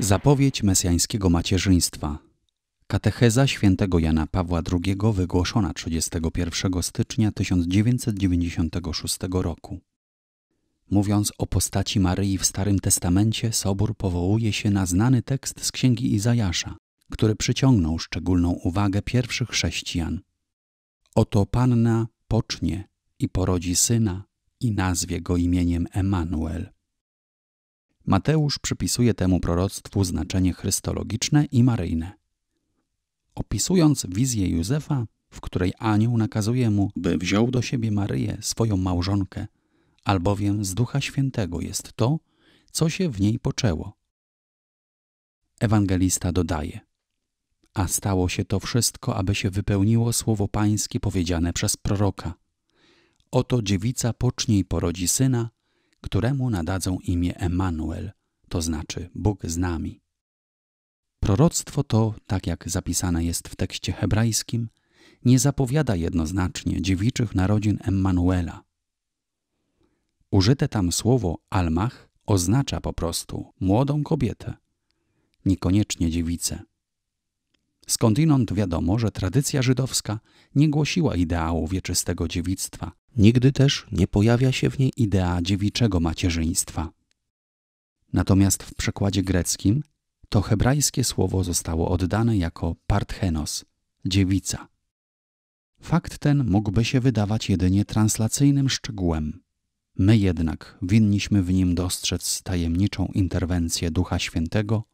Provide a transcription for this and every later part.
Zapowiedź mesjańskiego macierzyństwa. Katecheza świętego Jana Pawła II wygłoszona 31 stycznia 1996 roku. Mówiąc o postaci Maryi w Starym Testamencie, Sobór powołuje się na znany tekst z Księgi Izajasza, który przyciągnął szczególną uwagę pierwszych chrześcijan. Oto Panna pocznie i porodzi syna i nazwie go imieniem Emanuel. Mateusz przypisuje temu proroctwu znaczenie chrystologiczne i maryjne. Opisując wizję Józefa, w której anioł nakazuje mu, by wziął do siebie Maryję, swoją małżonkę, albowiem z Ducha Świętego jest to, co się w niej poczęło. Ewangelista dodaje: A stało się to wszystko, aby się wypełniło słowo Pańskie powiedziane przez proroka. Oto dziewica pocznie i porodzi syna, któremu nadadzą imię Emanuel, to znaczy Bóg z nami. Proroctwo to, tak jak zapisane jest w tekście hebrajskim, nie zapowiada jednoznacznie dziewiczych narodzin Emmanuela. Użyte tam słowo almach oznacza po prostu młodą kobietę, niekoniecznie dziewicę. Skądinąd wiadomo, że tradycja żydowska nie głosiła ideału wieczystego dziewictwa, Nigdy też nie pojawia się w niej idea dziewiczego macierzyństwa. Natomiast w przekładzie greckim to hebrajskie słowo zostało oddane jako parthenos, dziewica. Fakt ten mógłby się wydawać jedynie translacyjnym szczegółem. My jednak winniśmy w nim dostrzec tajemniczą interwencję Ducha Świętego,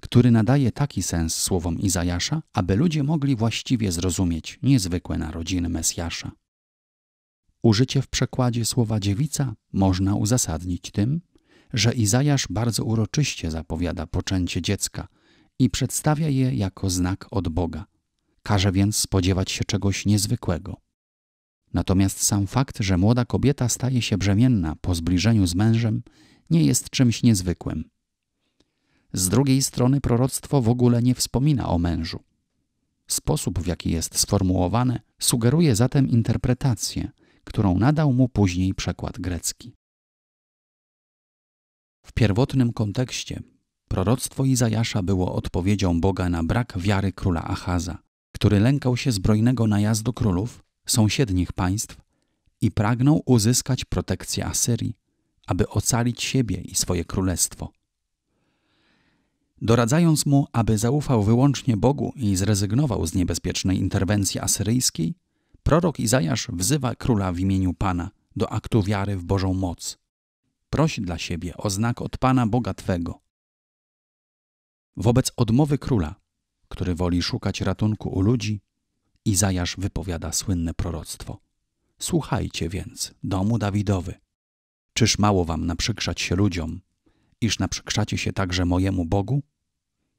który nadaje taki sens słowom Izajasza, aby ludzie mogli właściwie zrozumieć niezwykłe narodziny Mesjasza. Użycie w przekładzie słowa dziewica można uzasadnić tym, że Izajasz bardzo uroczyście zapowiada poczęcie dziecka i przedstawia je jako znak od Boga. Każe więc spodziewać się czegoś niezwykłego. Natomiast sam fakt, że młoda kobieta staje się brzemienna po zbliżeniu z mężem, nie jest czymś niezwykłym. Z drugiej strony proroctwo w ogóle nie wspomina o mężu. Sposób, w jaki jest sformułowane, sugeruje zatem interpretację, którą nadał mu później przekład grecki. W pierwotnym kontekście proroctwo Izajasza było odpowiedzią Boga na brak wiary króla Achaza, który lękał się zbrojnego najazdu królów, sąsiednich państw i pragnął uzyskać protekcję Asyrii, aby ocalić siebie i swoje królestwo. Doradzając mu, aby zaufał wyłącznie Bogu i zrezygnował z niebezpiecznej interwencji asyryjskiej, Prorok Izajasz wzywa króla w imieniu Pana do aktu wiary w Bożą moc. Prosi dla siebie o znak od Pana Boga Twego. Wobec odmowy króla, który woli szukać ratunku u ludzi, Izajasz wypowiada słynne proroctwo. Słuchajcie więc, domu Dawidowy. Czyż mało wam naprzykrzać się ludziom, iż naprzykrzacie się także mojemu Bogu?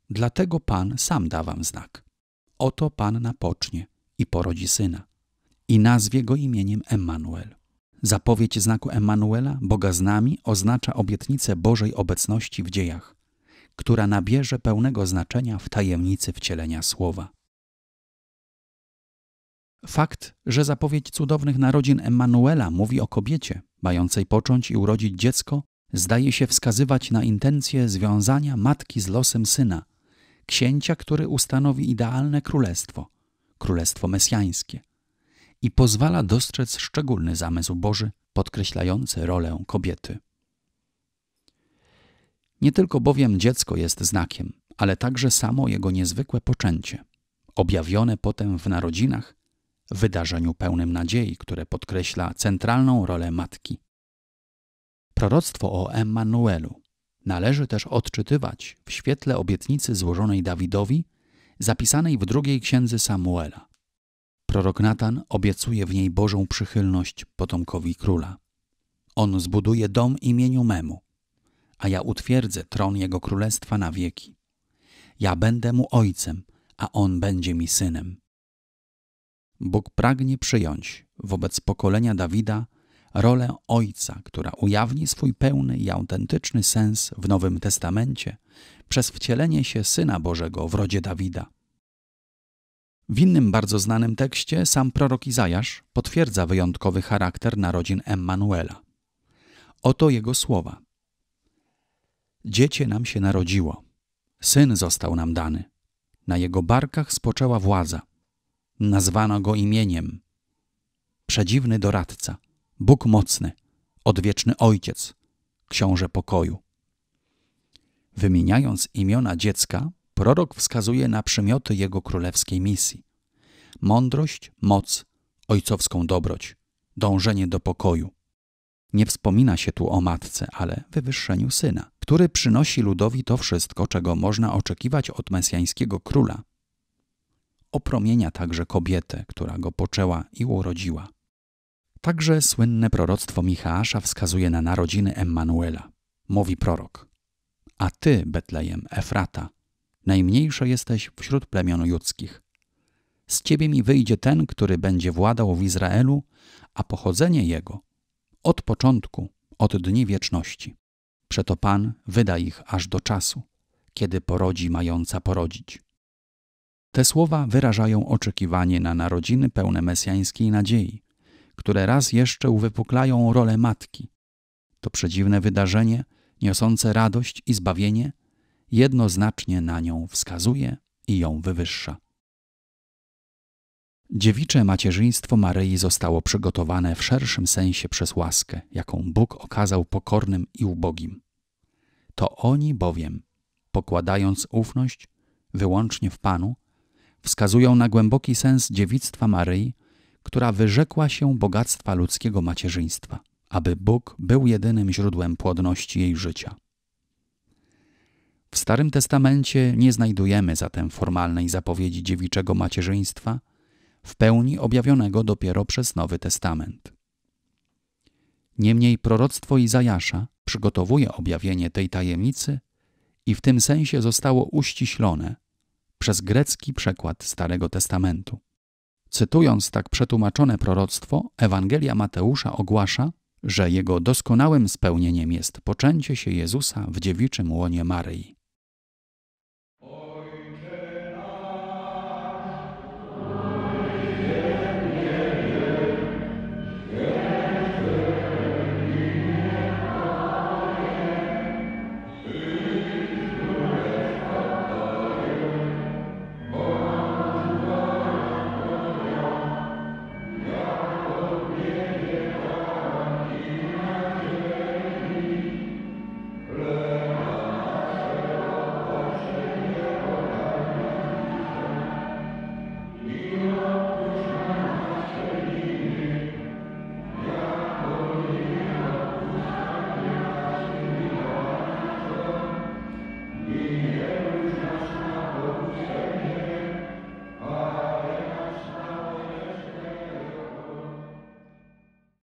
Dlatego Pan sam da wam znak. Oto Pan napocznie i porodzi syna i nazwie go imieniem Emanuel. Zapowiedź znaku Emanuela, Boga z nami, oznacza obietnicę Bożej obecności w dziejach, która nabierze pełnego znaczenia w tajemnicy wcielenia słowa. Fakt, że zapowiedź cudownych narodzin Emanuela mówi o kobiecie, mającej począć i urodzić dziecko, zdaje się wskazywać na intencję związania matki z losem syna, księcia, który ustanowi idealne królestwo, królestwo mesjańskie i pozwala dostrzec szczególny zamysł Boży, podkreślający rolę kobiety. Nie tylko bowiem dziecko jest znakiem, ale także samo jego niezwykłe poczęcie, objawione potem w narodzinach, wydarzeniu pełnym nadziei, które podkreśla centralną rolę matki. Proroctwo o Emmanuelu należy też odczytywać w świetle obietnicy złożonej Dawidowi, zapisanej w drugiej księdze Samuela. Prorok Natan obiecuje w niej Bożą przychylność potomkowi króla. On zbuduje dom imieniu memu, a ja utwierdzę tron jego królestwa na wieki. Ja będę mu ojcem, a on będzie mi synem. Bóg pragnie przyjąć wobec pokolenia Dawida rolę ojca, która ujawni swój pełny i autentyczny sens w Nowym Testamencie przez wcielenie się Syna Bożego w rodzie Dawida. W innym bardzo znanym tekście sam prorok Izajasz potwierdza wyjątkowy charakter narodzin Emmanuela. Oto jego słowa. Dziecię nam się narodziło, syn został nam dany. Na jego barkach spoczęła władza. Nazwano go imieniem. Przedziwny doradca, Bóg mocny, odwieczny ojciec, książę pokoju. Wymieniając imiona dziecka, Prorok wskazuje na przymioty jego królewskiej misji: mądrość, moc, ojcowską dobroć, dążenie do pokoju. Nie wspomina się tu o matce, ale wywyższeniu syna, który przynosi ludowi to wszystko, czego można oczekiwać od mesjańskiego króla. Opromienia także kobietę, która go poczęła i urodziła. Także słynne proroctwo Michała wskazuje na narodziny Emmanuela. Mówi prorok: A ty, Betlejem Efrata, najmniejszy jesteś wśród plemion judzkich. Z ciebie mi wyjdzie ten, który będzie władał w Izraelu, a pochodzenie jego od początku, od dni wieczności. Przeto Pan wyda ich aż do czasu, kiedy porodzi mająca porodzić. Te słowa wyrażają oczekiwanie na narodziny pełne mesjańskiej nadziei, które raz jeszcze uwypuklają rolę matki. To przedziwne wydarzenie, niosące radość i zbawienie, jednoznacznie na nią wskazuje i ją wywyższa. Dziewicze macierzyństwo Maryi zostało przygotowane w szerszym sensie przez łaskę, jaką Bóg okazał pokornym i ubogim. To oni bowiem, pokładając ufność wyłącznie w Panu, wskazują na głęboki sens dziewictwa Maryi, która wyrzekła się bogactwa ludzkiego macierzyństwa, aby Bóg był jedynym źródłem płodności jej życia. W Starym Testamencie nie znajdujemy zatem formalnej zapowiedzi dziewiczego macierzyństwa, w pełni objawionego dopiero przez Nowy Testament. Niemniej proroctwo Izajasza przygotowuje objawienie tej tajemnicy i w tym sensie zostało uściślone przez grecki przekład Starego Testamentu. Cytując tak przetłumaczone proroctwo, Ewangelia Mateusza ogłasza, że jego doskonałym spełnieniem jest poczęcie się Jezusa w dziewiczym łonie Maryi.